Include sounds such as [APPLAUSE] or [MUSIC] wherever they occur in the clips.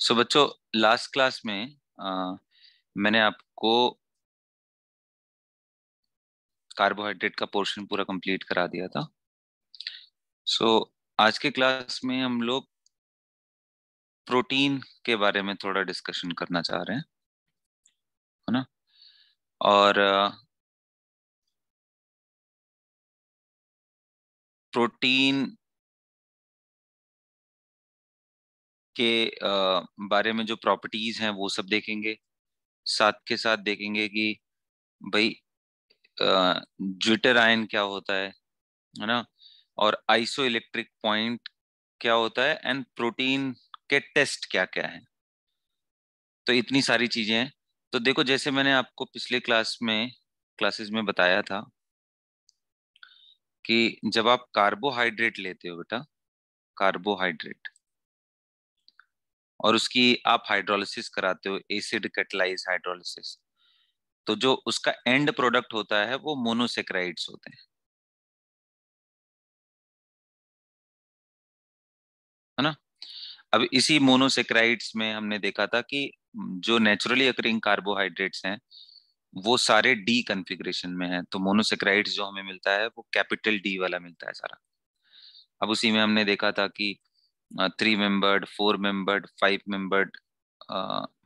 सो so, बच्चों last class में आ, मैंने आपको कार्बोहाइड्रेट का पोर्शन पूरा कंप्लीट करा दिया था सो so, आज के क्लास में हम लोग प्रोटीन के बारे में थोड़ा डिस्कशन करना चाह रहे हैं है ना और प्रोटीन के बारे में जो प्रॉपर्टीज हैं वो सब देखेंगे साथ के साथ देखेंगे कि भाई ज्विटर आयन क्या होता है है ना और आइसो इलेक्ट्रिक पॉइंट क्या होता है एंड प्रोटीन के टेस्ट क्या क्या है तो इतनी सारी चीजें हैं तो देखो जैसे मैंने आपको पिछले क्लास में क्लासेस में बताया था कि जब आप कार्बोहाइड्रेट लेते हो बेटा कार्बोहाइड्रेट और उसकी आप हाइड्रोलिसिस कराते हो एसिड कैटलाइज हाइड्रोलिसिस तो जो उसका एंड प्रोडक्ट होता है वो मोनोसेक्राइड्स होते हैं है ना अब इसी मोनोसेक्राइड्स में हमने देखा था कि जो नेचुरली अकरिंग कार्बोहाइड्रेट्स हैं वो सारे डी कन्फिग्रेशन में है तो मोनोसेक्राइड्स जो हमें मिलता है वो कैपिटल डी वाला मिलता है सारा अब उसी में हमने देखा था कि three membered four membered five membered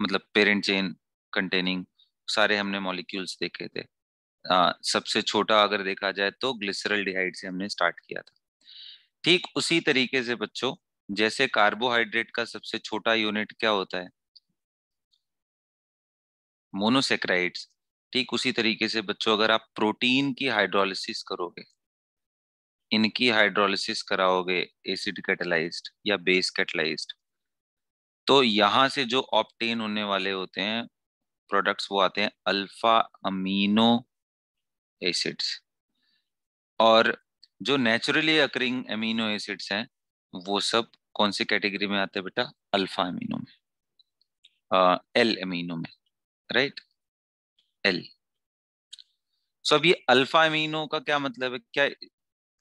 मतलब पेरेंट चेन कंटेनिंग सारे हमने मॉलिक्यूल्स देखे थे uh, सबसे छोटा अगर देखा जाए तो ग्लिसरल डिहाइड से हमने स्टार्ट किया था ठीक उसी तरीके से बच्चों जैसे कार्बोहाइड्रेट का सबसे छोटा यूनिट क्या होता है मोनोसेक्राइड्स ठीक उसी तरीके से बच्चों अगर आप प्रोटीन की हाइड्रोलिसिस करोगे इनकी हाइड्रोलिसिस कराओगे एसिड कैटलाइज्ड या बेस कैटलाइज्ड तो यहां से जो ऑप्टेन होने वाले होते हैं प्रोडक्ट्स वो आते हैं अल्फा अमीनो एसिड्स और जो नेचुरली अकरिंग अमीनो एसिड्स हैं वो सब कौन सी कैटेगरी में आते हैं बेटा अल्फा अमीनो में एल अमीनो में राइट एल सो अब ये अल्फा अमीनो का क्या मतलब है क्या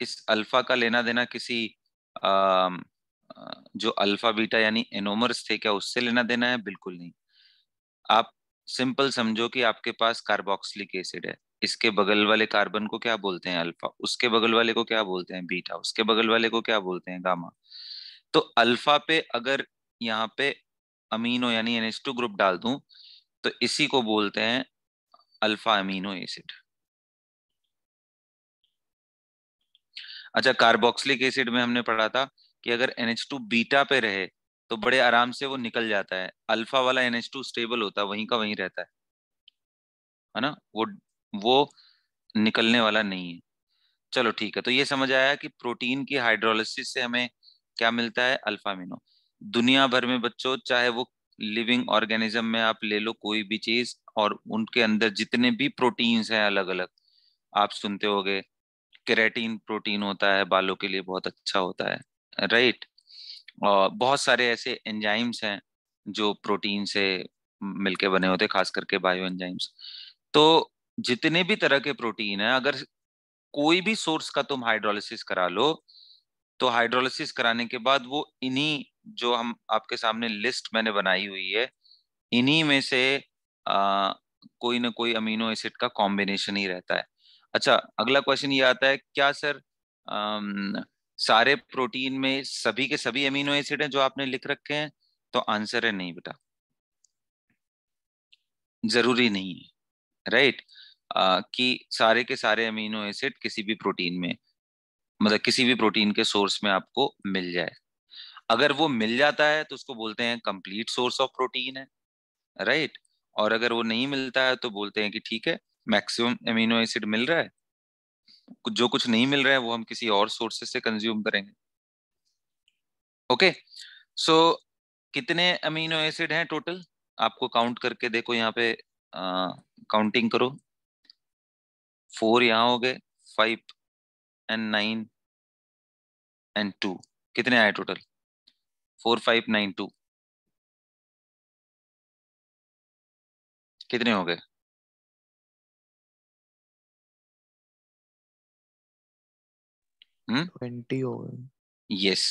इस अल्फा का लेना देना किसी आ, जो अल्फा बीटा यानी एनोमर्स थे क्या उससे लेना देना है बिल्कुल नहीं आप सिंपल समझो कि आपके पास कार्बोक्सिलिक एसिड है इसके बगल वाले कार्बन को क्या बोलते हैं अल्फा उसके बगल वाले को क्या बोलते हैं बीटा उसके बगल वाले को क्या बोलते हैं गामा तो अल्फा पे अगर यहाँ पे अमीनो यानी एनएस ग्रुप डाल दूं तो इसी को बोलते हैं अल्फा अमीनो एसिड अच्छा कार्बोक्सिलिक एसिड में हमने पढ़ा था कि अगर NH2 बीटा पे रहे तो बड़े आराम से वो निकल जाता है अल्फा वाला NH2 स्टेबल होता है वहीं का वहीं रहता है है ना वो वो निकलने वाला नहीं है चलो ठीक है तो ये समझ आया कि प्रोटीन की हाइड्रोलिसिस से हमें क्या मिलता है अल्फामिनो दुनिया भर में बच्चों चाहे वो लिविंग ऑर्गेनिज्म में आप ले लो कोई भी चीज और उनके अंदर जितने भी प्रोटीन्स हैं अलग अलग आप सुनते होगे केराटिन प्रोटीन होता है बालों के लिए बहुत अच्छा होता है राइट और बहुत सारे ऐसे एंजाइम्स हैं जो प्रोटीन से मिलके बने होते हैं खास करके बायो एंजाइम्स तो जितने भी तरह के प्रोटीन है अगर कोई भी सोर्स का तुम हाइड्रोलिसिस करा लो तो हाइड्रोलिसिस कराने के बाद वो इन्हीं जो हम आपके सामने लिस्ट मैंने बनाई हुई है इन्हीं में से आ, कोई ना कोई अमीनो एसिड का कॉम्बिनेशन ही रहता है अच्छा अगला क्वेश्चन ये आता है क्या सर आम, सारे प्रोटीन में सभी के सभी अमीनो एसिड हैं जो आपने लिख रखे हैं तो आंसर है नहीं बेटा जरूरी नहीं है राइट आ, कि सारे के सारे अमीनो एसिड किसी भी प्रोटीन में मतलब किसी भी प्रोटीन के सोर्स में आपको मिल जाए अगर वो मिल जाता है तो उसको बोलते हैं कंप्लीट सोर्स ऑफ प्रोटीन है राइट और अगर वो नहीं मिलता है तो बोलते हैं कि ठीक है मैक्सिमम एमिनो एसिड मिल रहा है जो कुछ नहीं मिल रहा है वो हम किसी और सोर्सेस से कंज्यूम करेंगे ओके सो so, कितने अमीनो एसिड हैं टोटल आपको काउंट करके देखो यहाँ पे काउंटिंग करो फोर यहाँ हो गए five and nine and two कितने आए total four five nine two कितने हो गए हम्म? ट्वेंटी हो गए यस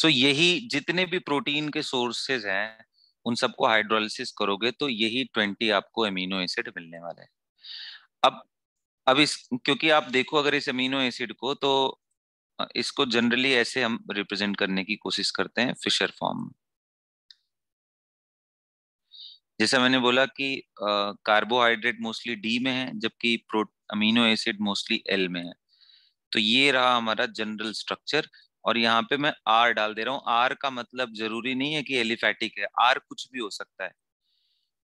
सो यही जितने भी प्रोटीन के सोर्सेज हैं उन सबको हाइड्रोलिसिस करोगे तो यही ट्वेंटी आपको अमीनो एसिड मिलने वाला है अब अब इस क्योंकि आप देखो अगर इस अमीनो एसिड को तो इसको जनरली ऐसे हम रिप्रेजेंट करने की कोशिश करते हैं फिशर फॉर्म जैसा मैंने बोला कि कार्बोहाइड्रेट मोस्टली डी में है जबकि अमीनो एसिड मोस्टली एल में है तो ये रहा हमारा जनरल स्ट्रक्चर और यहाँ पे मैं आर डाल दे रहा हूँ आर का मतलब जरूरी नहीं है कि एलिफेटिक है आर कुछ भी हो सकता है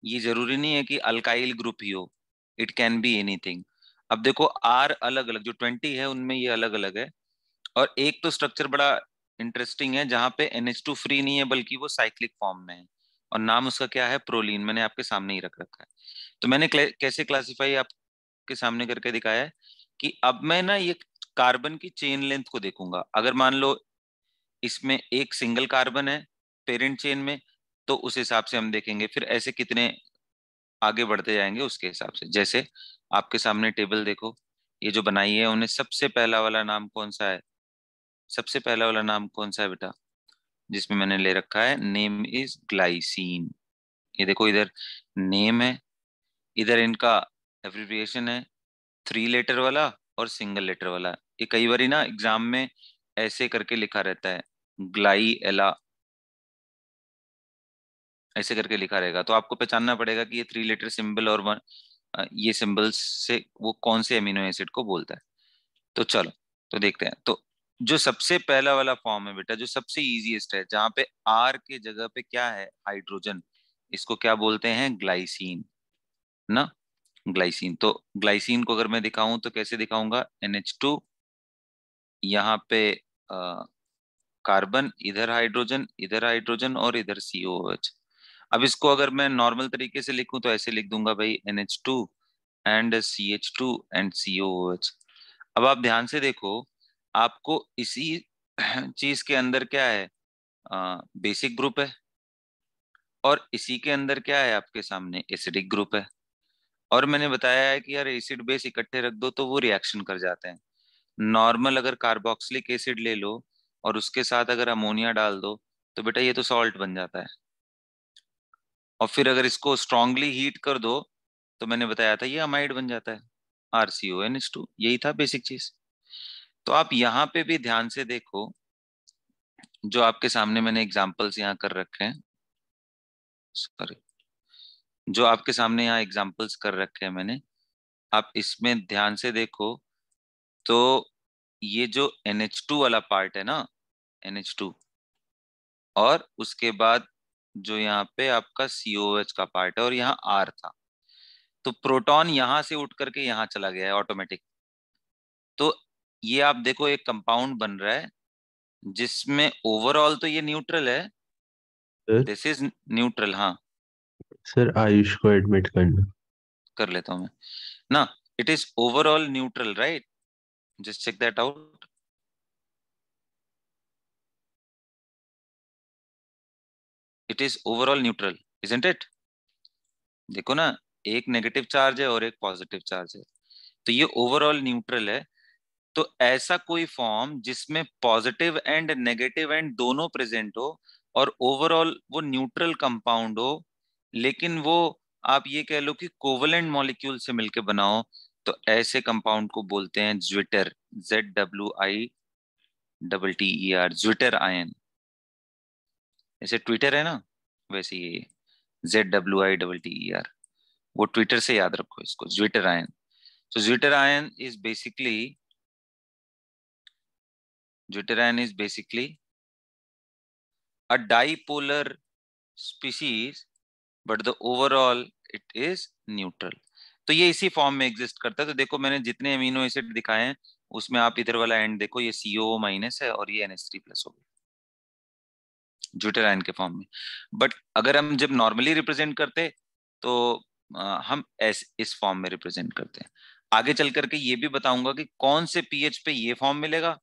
ये जरूरी नहीं है कि अल्काइल ग्रुप ही हो इट कैन बी एनीथिंग अब देखो आर अलग अलग जो ट्वेंटी है उनमें ये अलग अलग है और एक तो स्ट्रक्चर बड़ा इंटरेस्टिंग है जहां पे टू फ्री नहीं है बल्कि वो साइक्लिक फॉर्म में है और नाम उसका क्या है प्रोलीन मैंने आपके सामने ही रख रखा है तो मैंने कैसे क्लासीफाई आपके सामने करके दिखाया है कि अब मैं ना ये कार्बन की चेन लेंथ को देखूंगा अगर मान लो इसमें एक सिंगल कार्बन है पेरेंट चेन में तो उस हिसाब से हम देखेंगे फिर ऐसे कितने आगे बढ़ते जाएंगे उसके हिसाब से जैसे आपके सामने टेबल देखो ये जो बनाई है उन्हें सबसे पहला वाला नाम कौन सा है सबसे पहला वाला नाम कौन सा है बेटा जिसमें मैंने ले रखा है नेम इज ग्लाइसिन ये देखो इधर नेम है इधर इनका एब्रिविएशन है थ्री लेटर वाला और सिंगल लेटर वाला ये कई बार ना एग्जाम में ऐसे करके लिखा रहता है ग्लाई एला ऐसे करके लिखा रहेगा तो आपको पहचानना पड़ेगा कि ये थ्री लेटर सिंबल और वन ये सिंबल्स से वो कौन से अमीनो एसिड को बोलता है तो चलो तो देखते हैं तो जो सबसे पहला वाला फॉर्म है बेटा जो सबसे इजीएस्ट है जहां पे आर के जगह पे क्या है हाइड्रोजन इसको क्या बोलते हैं ग्लाइसिन ना ग्लाइसिन तो ग्लाइसिन को अगर मैं दिखाऊं तो कैसे दिखाऊंगा एनएच टू यहाँ पे कार्बन इधर हाइड्रोजन इधर हाइड्रोजन और इधर एच अब इसको अगर मैं नॉर्मल तरीके से लिखूं तो ऐसे लिख दूंगा भाई NH2 and CH2 and H अब आप ध्यान से देखो आपको इसी [CLEARS THROAT] चीज के अंदर क्या है बेसिक ग्रुप है और इसी के अंदर क्या है आपके सामने एसिडिक ग्रुप है और मैंने बताया है कि यार एसिड बेस इकट्ठे रख दो तो वो रिएक्शन कर जाते हैं नॉर्मल अगर कार्बोक्सिलिक एसिड ले लो और उसके साथ अगर अमोनिया डाल दो तो बेटा ये तो सॉल्ट बन जाता है और फिर अगर इसको स्ट्रांगली हीट कर दो तो मैंने बताया था ये अमाइड बन जाता है R C O N S two यही था बेसिक चीज तो आप यहाँ पे भी ध्यान से देखो जो आपके सामने मैंने एग्जाम्पल्स यहाँ कर रखे हैं सॉरी जो आपके सामने यहाँ एग्जाम्पल्स कर रखे हैं मैंने आप इसमें ध्यान से देखो तो ये जो एन वाला पार्ट है ना NH2 और उसके बाद जो यहाँ पे आपका COH का पार्ट है और यहाँ आर था तो प्रोटॉन यहाँ से उठ करके यहाँ चला गया है ऑटोमेटिक तो ये आप देखो एक कंपाउंड बन रहा है जिसमें ओवरऑल तो ये न्यूट्रल है दिस इज न्यूट्रल हाँ सर आयुष को एडमिट करना कर लेता हूं मैं ना it is overall neutral right just check that out it is overall neutral isn't it देखो ना एक नेगेटिव चार्ज है और एक पॉजिटिव चार्ज है तो ये ओवरऑल न्यूट्रल है तो ऐसा कोई फॉर्म जिसमें पॉजिटिव एंड नेगेटिव एंड दोनों प्रेजेंट हो और ओवरऑल वो न्यूट्रल कंपाउंड हो लेकिन वो आप ये कह लो कि कोवलेंट मॉलिक्यूल से मिलके बनाओ तो ऐसे कंपाउंड को बोलते हैं zwitter Z W I double T E R zwitter ion ऐसे ट्विटर है ना वैसे ये Z W I double T E R वो ट्विटर से याद रखो इसको ज्विटर आयन तो zwitter ion is basically zwitter ion is basically a dipolar species but the overall it is neutral तो ये इसी फॉर्म में एग्जिस्ट करता है तो देखो मैंने जितने अमीनो एसिड दिखाए हैं उसमें आप इधर वाला एंड देखो ये सीओ माइनस है और ये एन प्लस हो गया जुटर आयन के फॉर्म में बट अगर हम जब नॉर्मली रिप्रेजेंट करते तो हम एस इस फॉर्म में रिप्रेजेंट करते हैं आगे चल करके ये भी बताऊंगा कि कौन से पीएच पे ये फॉर्म मिलेगा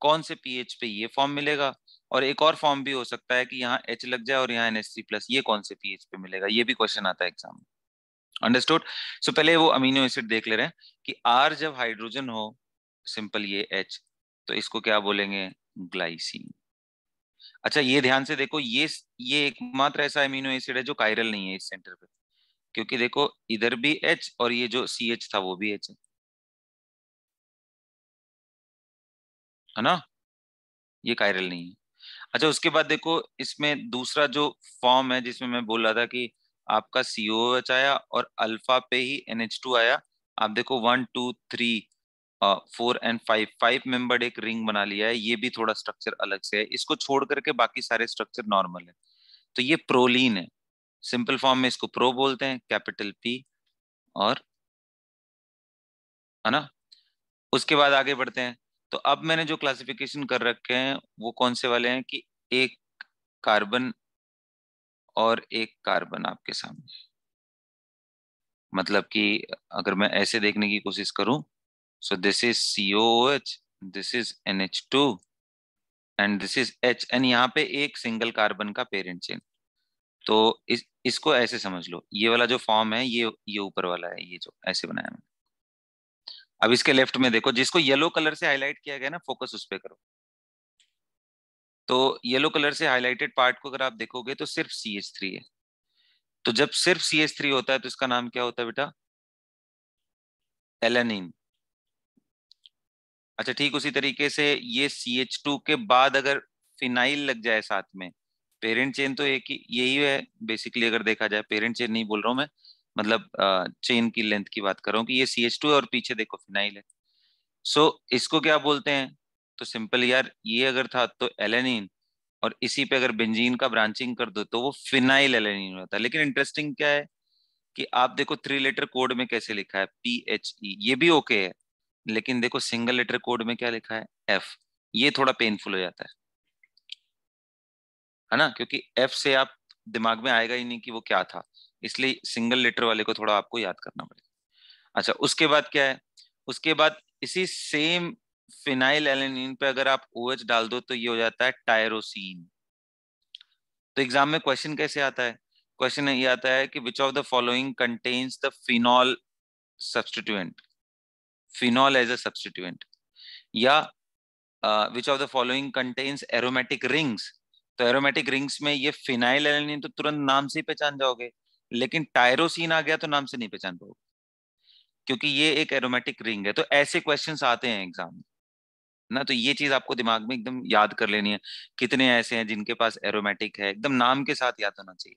कौन से पीएच पे ये फॉर्म मिलेगा और एक और फॉर्म भी हो सकता है कि यहाँ एच लग जाए और यहाँ एनएससी प्लस ये कौन से पीएच पे मिलेगा ये भी क्वेश्चन आता है एग्जाम में अंडरस्टूड सो पहले वो अमीनो एसिड देख ले रहे हैं कि आर जब हाइड्रोजन हो सिंपल ये एच तो इसको क्या बोलेंगे ग्लाइसिन अच्छा ये ध्यान से देखो ये ये एकमात्र ऐसा अमीनो एसिड है जो कायरल नहीं है इस सेंटर पे क्योंकि देखो इधर भी एच और ये जो सी एच था वो भी एच है ना ये कायरल नहीं है अच्छा उसके बाद देखो इसमें दूसरा जो फॉर्म है जिसमें मैं बोल रहा था कि आपका सीओ आया और अल्फा पे ही एन एच टू आया आप देखो one two three four and five five member एक रिंग बना लिया है ये भी थोड़ा स्ट्रक्चर अलग से है इसको छोड़ करके बाकी सारे स्ट्रक्चर नॉर्मल है तो ये प्रोलीन है सिंपल फॉर्म में इसको प्रो बोलते हैं कैपिटल पी और है ना उसके बाद आगे बढ़ते हैं तो अब मैंने जो क्लासिफिकेशन कर रखे हैं वो कौन से वाले हैं कि एक कार्बन और एक कार्बन आपके सामने मतलब कि अगर मैं ऐसे देखने की कोशिश करूं so this is C O H this is N H two and this is H and यहाँ पे एक सिंगल कार्बन का पेरेंट चेन तो इस इसको ऐसे समझ लो ये वाला जो फॉर्म है ये ये ऊपर वाला है ये जो ऐसे बनाया मैंने अब इसके लेफ्ट में देखो जिसको येलो कलर से हाईलाइट किया गया ना फोकस उस पर करो तो येलो कलर से हाईलाइटेड पार्ट को अगर आप देखोगे तो सिर्फ सी एच थ्री है तो जब सिर्फ सी एच थ्री होता है तो इसका नाम क्या होता है बेटा एलेनिन अच्छा ठीक उसी तरीके से ये सी एच टू के बाद अगर फिनाइल लग जाए साथ में पेरेंट चेन तो एक ही यही है बेसिकली अगर देखा जाए पेरेंट चेन नहीं बोल रहा हूं मैं मतलब चेन की लेंथ की बात करूं कि ये सी एच टू है और पीछे देखो फिनाइल है सो so, इसको क्या बोलते हैं तो सिंपल यार ये अगर था तो एलेनिन और इसी पे अगर बेंजीन का ब्रांचिंग कर दो तो वो फिनाइल एलेनिन होता है लेकिन इंटरेस्टिंग क्या है कि आप देखो थ्री लेटर कोड में कैसे लिखा है पी एच ई ये भी ओके okay है लेकिन देखो सिंगल लेटर कोड में क्या लिखा है एफ ये थोड़ा पेनफुल हो जाता है है ना क्योंकि एफ से आप दिमाग में आएगा ही नहीं कि वो क्या था इसलिए सिंगल लेटर वाले को थोड़ा आपको याद करना पड़ेगा अच्छा उसके बाद क्या है उसके बाद इसी सेम फिनाइल एलेनिन पे अगर आप ओ OH डाल दो तो ये हो जाता है टायरोसिन तो एग्जाम में क्वेश्चन कैसे आता है क्वेश्चन ये आता है कि which of the following contains the phenol substituent phenol as a substituent या which of the following contains aromatic rings तो एरोमेटिक रिंग्स में ये फिनाइल एलेनिन तो तुरंत नाम से ही पहचान जाओगे लेकिन टायरोसिन आ गया तो नाम से नहीं पहचान पाओगे क्योंकि ये एक एरोमेटिक रिंग है तो ऐसे क्वेश्चंस आते हैं एग्जाम में ना तो ये चीज आपको दिमाग में एकदम याद कर लेनी है कितने ऐसे हैं जिनके पास एरोमेटिक है एकदम नाम के साथ याद होना चाहिए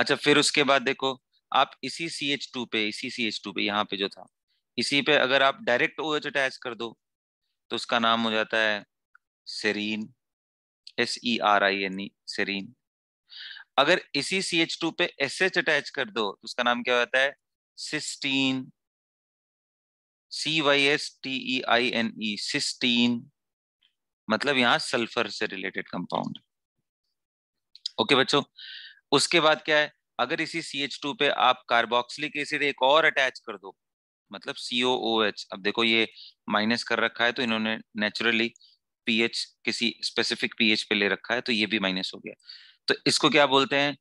अच्छा फिर उसके बाद देखो आप इसी सी एच टू पे इसी सी एच टू पे यहाँ पे जो था इसी पे अगर आप डायरेक्ट ओ अटैच कर दो तो उसका नाम हो जाता है serine S E R I N E serine अगर इसी सी एच टू पे एस एच अटैच कर दो तो उसका नाम क्या होता है cysteine C Y S T E I N E cysteine मतलब यहां सल्फर से रिलेटेड कंपाउंड ओके बच्चों उसके बाद क्या है अगर इसी सी एच टू पे आप कार्बोक्सिलिक एसिड एक और अटैच कर दो मतलब COOH अब देखो ये माइनस कर रखा है तो इन्होंने नेचुरली पीएच किसी स्पेसिफिक पीएच पे ले रखा है तो ये भी माइनस हो गया तो इसको क्या बोलते हैं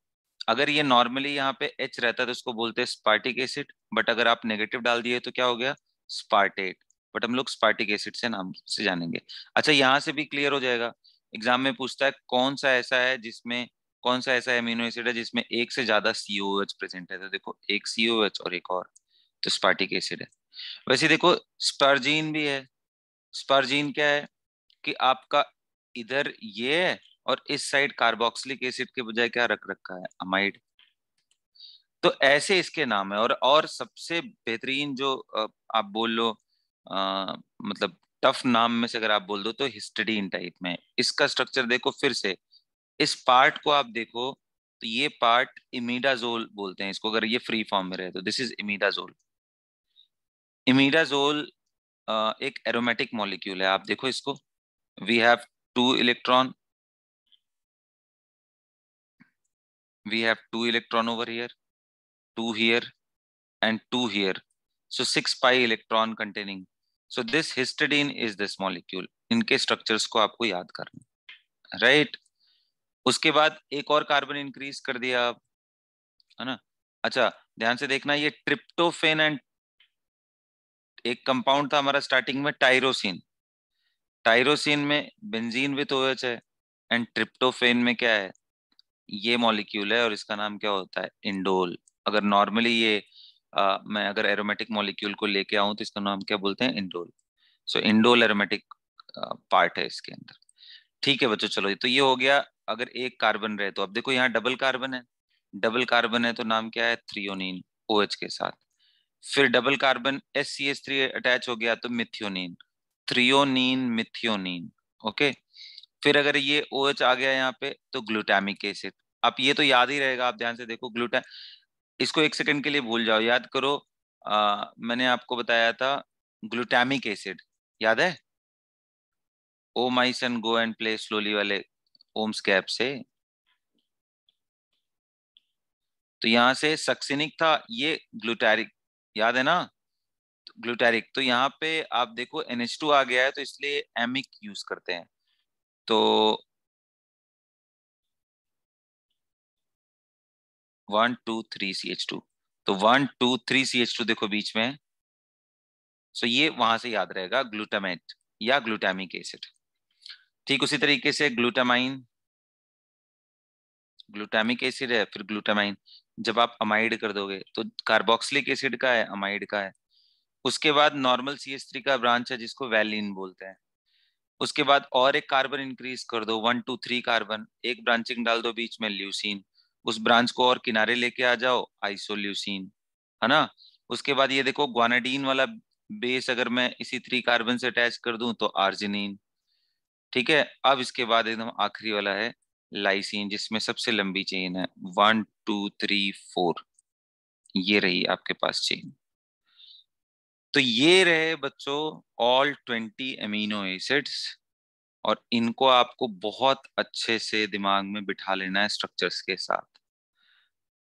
अगर ये नॉर्मली यहाँ पे एच रहता तो इसको बोलते हैं स्पार्टिक एसिड बट अगर आप नेगेटिव डाल दिए तो क्या हो गया स्पार्टेट बट हम लोग स्पार्टिक एसिड से नाम से जानेंगे अच्छा यहाँ से भी क्लियर हो जाएगा एग्जाम में पूछता है कौन सा ऐसा है जिसमें कौन सा ऐसा एमिनो एसिड है जिसमें एक से ज्यादा एच प्रेजेंट है तो देखो एक एच और एक और तो स्पार्टिक एसिड है वैसे देखो स्पर्जीन भी है स्पर्जीन क्या है कि आपका इधर ये है और इस साइड कार्बोक्सिलिक एसिड के बजाय क्या रख रखा है अमाइड तो ऐसे इसके नाम है और और सबसे बेहतरीन जो आप बोल लो आ, मतलब टफ नाम में से अगर आप बोल दो तो हिस्टडीन टाइप में इसका स्ट्रक्चर देखो फिर से इस पार्ट को आप देखो तो ये पार्ट इमीडाजोल बोलते हैं इसको अगर ये फ्री फॉर्म में रहे तो दिस इज इमीडाजोल इमीडाजोल एक एरोमेटिक मॉलिक्यूल है आप देखो इसको we have two electron we have two electron over here, two here, and two here. So six pi electron containing. So this histidine is this molecule. inke structures ko aapko yaad karna right? uske baad ek aur carbon increase kar diya aap hai na acha dhyan se dekhna ye tryptophan and ek compound tha hamara starting mein tyrosine tyrosine mein benzene with oh hai and tryptophan mein kya hai ये molecule है और इसका नाम क्या होता है indole अगर normally ये आ, मैं अगर एरोमेटिक मॉलिक्यूल को लेके आऊं तो इसका नाम क्या बोलते हैं indole so indole aromatic part है इसके अंदर ठीक है बच्चों चलो तो ये हो गया अगर एक कार्बन रहे तो अब देखो यहाँ डबल कार्बन है डबल कार्बन है तो नाम क्या है थ्रियोनिन ओ OH के साथ फिर double carbon S C S three attach हो गया तो मिथ्योनिन थ्रियोनिन मिथ्योनिन ओके फिर अगर ये ओ OH आ गया यहाँ पे तो ग्लूटामिक एसिड आप ये तो याद ही रहेगा आप ध्यान से देखो ग्लूटा इसको एक सेकंड के लिए भूल जाओ याद करो आ, मैंने आपको बताया था ग्लूटामिक एसिड याद है oh mice and go and play slowly वाले ओम्स कैप से तो यहां से सक्सिनिक था ये ग्लूटैरिक याद है ना ग्लूटैरिक तो यहाँ पे आप देखो एन आ गया है तो इसलिए एमिक यूज करते हैं तो one two three C H two तो one two three C H two देखो बीच में सो so ये वहां से याद रहेगा ग्लूटामेट या ग्लूटामिक एसिड ठीक उसी तरीके से ग्लूटामाइन ग्लूटामिक एसिड है फिर ग्लूटामाइन जब आप अमाइड कर दोगे तो कार्बोक्सिलिक एसिड का है अमाइड का है उसके बाद नॉर्मल सी एस थ्री का ब्रांच है जिसको वैलिन बोलते हैं उसके बाद और एक कार्बन इंक्रीज कर दो वन टू थ्री कार्बन एक ब्रांचिंग डाल दो बीच में ल्यूसिन उस ब्रांच को और किनारे लेके आ जाओ आइसोल्यूसिन है ना उसके बाद ये देखो ग्वानाडीन वाला बेस अगर मैं इसी थ्री कार्बन से अटैच कर दूं तो आर्जिनिन ठीक है अब इसके बाद एकदम आखिरी वाला है लाइसिन जिसमें सबसे लंबी चेन है वन टू थ्री फोर ये रही आपके पास चेन तो ये रहे बच्चों ऑल ट्वेंटी अमीनो एसिड्स और इनको आपको बहुत अच्छे से दिमाग में बिठा लेना है स्ट्रक्चर्स के साथ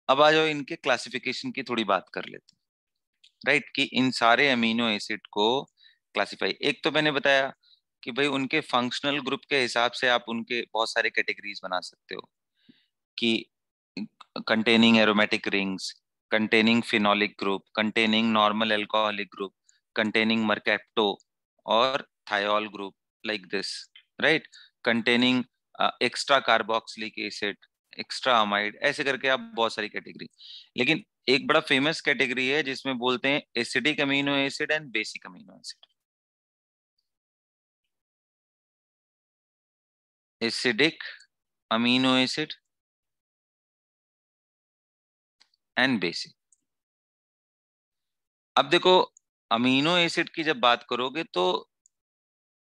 अब आ जाओ इनके क्लासिफिकेशन की थोड़ी बात कर लेते हैं राइट कि इन सारे अमीनो एसिड को क्लासिफाई एक तो मैंने बताया कि भाई उनके फंक्शनल ग्रुप के हिसाब से आप उनके बहुत सारे कैटेगरीज बना सकते हो कि containing aromatic rings containing phenolic group, containing normal alcoholic group, containing mercapto or thiol group like this, right? Containing uh, extra carboxylic acid, extra amide ऐसे करके आप बहुत सारी कैटेगरी लेकिन एक बड़ा फेमस कैटेगरी है जिसमें बोलते हैं acidic amino acid and basic amino acid acidic amino acid and basic अब देखो अमीनो एसिड की जब बात करोगे तो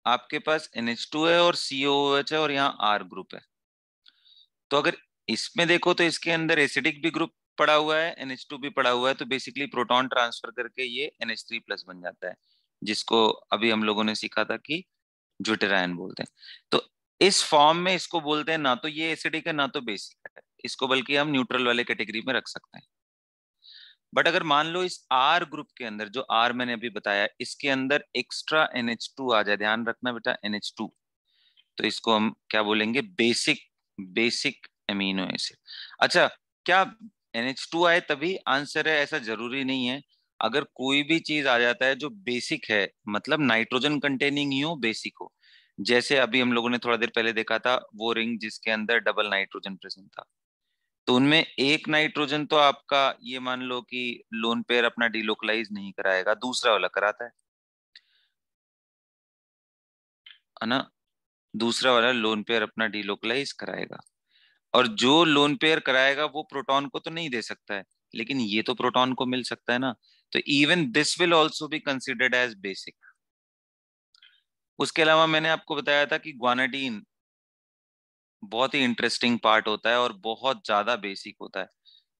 आपके पास NH2 है और COOH है और यहाँ आर ग्रुप है तो अगर इसमें देखो तो इसके अंदर एसिडिक भी ग्रुप पड़ा हुआ है NH2 भी पड़ा हुआ है तो बेसिकली प्रोटॉन ट्रांसफर करके ये NH3 प्लस बन जाता है जिसको अभी हम लोगों ने सीखा था कि जुटेरायन बोलते हैं तो इस फॉर्म में इसको बोलते हैं ना तो ये एसिडिक है ना तो बेसिक है इसको बल्कि हम न्यूट्रल वाले कैटेगरी में रख सकते हैं बट अगर मान लो इस आर ग्रुप के अंदर जो आर मैंने अभी बताया इसके अंदर एक्स्ट्रा एन आ जाए ध्यान रखना बेटा एन तो इसको हम क्या बोलेंगे बेसिक बेसिक एमिनो एसिड अच्छा क्या NH2 आए तभी आंसर है ऐसा जरूरी नहीं है अगर कोई भी चीज आ जाता है जो बेसिक है मतलब नाइट्रोजन कंटेनिंग ही हो बेसिक हो जैसे अभी हम लोगों ने थोड़ा देर पहले देखा था वो रिंग जिसके अंदर डबल नाइट्रोजन प्रेजेंट था तो उनमें एक नाइट्रोजन तो आपका ये मान लो कि लोन पेयर अपना डिलोकलाइज नहीं कराएगा दूसरा वाला कराता है ना दूसरा वाला लोन पेयर अपना डिलोकलाइज कराएगा और जो लोन पेयर कराएगा वो प्रोटॉन को तो नहीं दे सकता है लेकिन ये तो प्रोटॉन को मिल सकता है ना तो even this will also be considered as basic उसके अलावा मैंने आपको बताया था कि ग्वानाडीन बहुत ही इंटरेस्टिंग पार्ट होता है और बहुत ज्यादा बेसिक होता है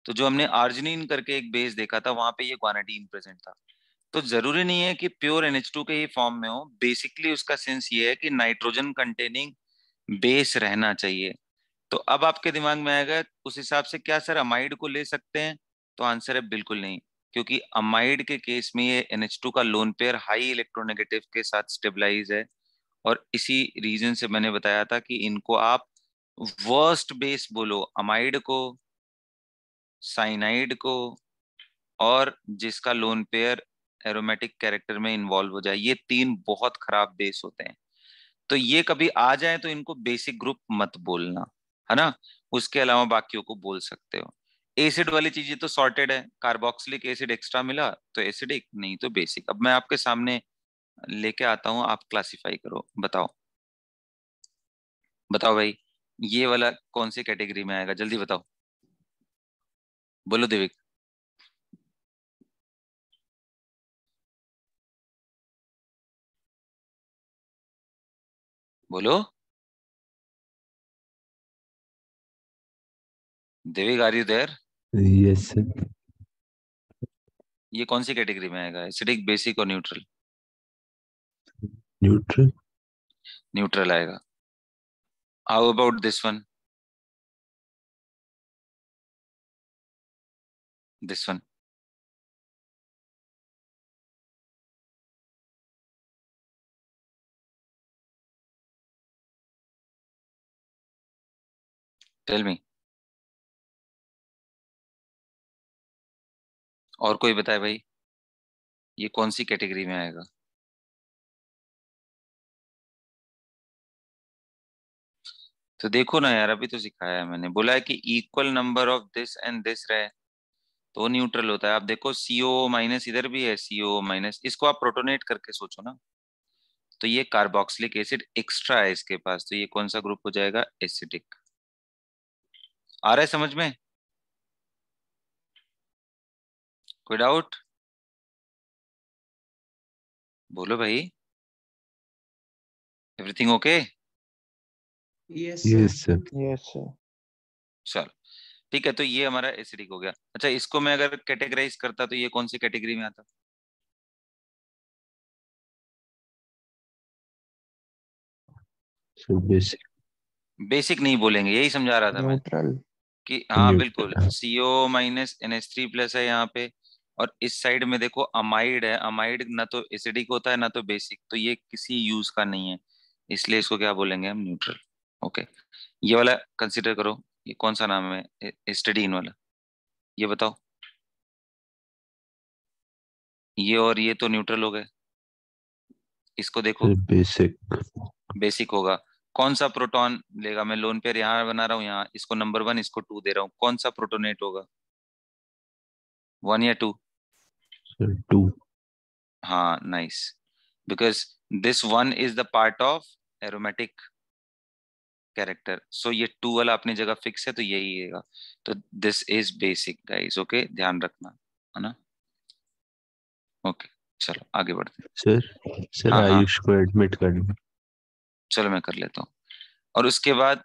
तो जो हमने आर्जिनिन करके एक बेस देखा था वहां पे ये क्वानिटीन प्रेजेंट था तो जरूरी नहीं है कि प्योर एन के ही फॉर्म में हो बेसिकली उसका सेंस ये है कि नाइट्रोजन कंटेनिंग बेस रहना चाहिए तो अब आपके दिमाग में आएगा उस हिसाब से क्या सर अमाइड को ले सकते हैं तो आंसर है बिल्कुल नहीं क्योंकि अमाइड के केस में ये एन का लोन पेयर हाई इलेक्ट्रोनेगेटिव के साथ स्टेबलाइज है और इसी रीजन से मैंने बताया था कि इनको आप वर्स्ट बेस बोलो अमाइड को साइनाइड को और जिसका लोन पेयर एरोमेटिक कैरेक्टर में इन्वॉल्व हो जाए ये तीन बहुत खराब बेस होते हैं तो ये कभी आ जाए तो इनको बेसिक ग्रुप मत बोलना है ना उसके अलावा बाकियों को बोल सकते हो एसिड वाली चीजें तो सॉर्टेड है कार्बोक्सिलिक एसिड एक्स्ट्रा मिला तो एसिडिक नहीं तो बेसिक अब मैं आपके सामने लेके आता हूं आप क्लासिफाई करो बताओ बताओ भाई ये वाला कौन सी कैटेगरी में आएगा जल्दी बताओ बोलो देविक बोलो Devik are you there yes sir ये कौन सी कैटेगरी में आएगा एसिडिक बेसिक और न्यूट्रल न्यूट्रल न्यूट्रल आएगा How about this one? This one. tell me और कोई बताए भाई ये कौन सी कैटेगरी में आएगा तो देखो ना यार अभी तो सिखाया है मैंने बोला है कि equal number of this and this रहे तो न्यूट्रल होता है आप देखो सीओ माइनस इधर भी है सीओ माइनस इसको आप प्रोटोनेट करके सोचो ना तो ये कार्बोक्सिलिक एसिड एक्स्ट्रा है इसके पास तो ये कौन सा ग्रुप हो जाएगा एसिडिक आ रहा है समझ में कोई डाउट बोलो भाई एवरीथिंग ओके okay? चलो ठीक है तो ये हमारा एसिडिक हो गया अच्छा इसको मैं अगर कैटेगराइज करता तो ये कौन सी कैटेगरी में आता बेसिक so नहीं बोलेंगे यही समझा रहा था Neutral. मैं कि हाँ बिल्कुल C O minus N S three plus है यहाँ पे और इस साइड में देखो अमाइड है अमाइड ना तो एसिडिक होता है ना तो बेसिक तो ये किसी यूज का नहीं है इसलिए इसको क्या बोलेंगे हम न्यूट्रल ओके ये वाला कंसिडर करो ये कौन सा नाम है स्टडी इन वाला ये बताओ ये और ये तो न्यूट्रल हो गए इसको देखो बेसिक बेसिक होगा कौन सा प्रोटॉन लेगा मैं लोन पेयर यहाँ बना रहा हूँ यहाँ इसको नंबर वन इसको टू दे रहा हूँ कौन सा प्रोटोनेट होगा वन या टू टू हाँ nice because this one is the part of aromatic character so ये टू वाला अपनी जगह फिक्स है तो यही है तो this is basic guys okay ध्यान रखना है ना ओके चलो आगे बढ़ते हैं सर सर हाँ, हाँ, आयुष को एडमिट करना चलो मैं कर लेता हूँ और उसके बाद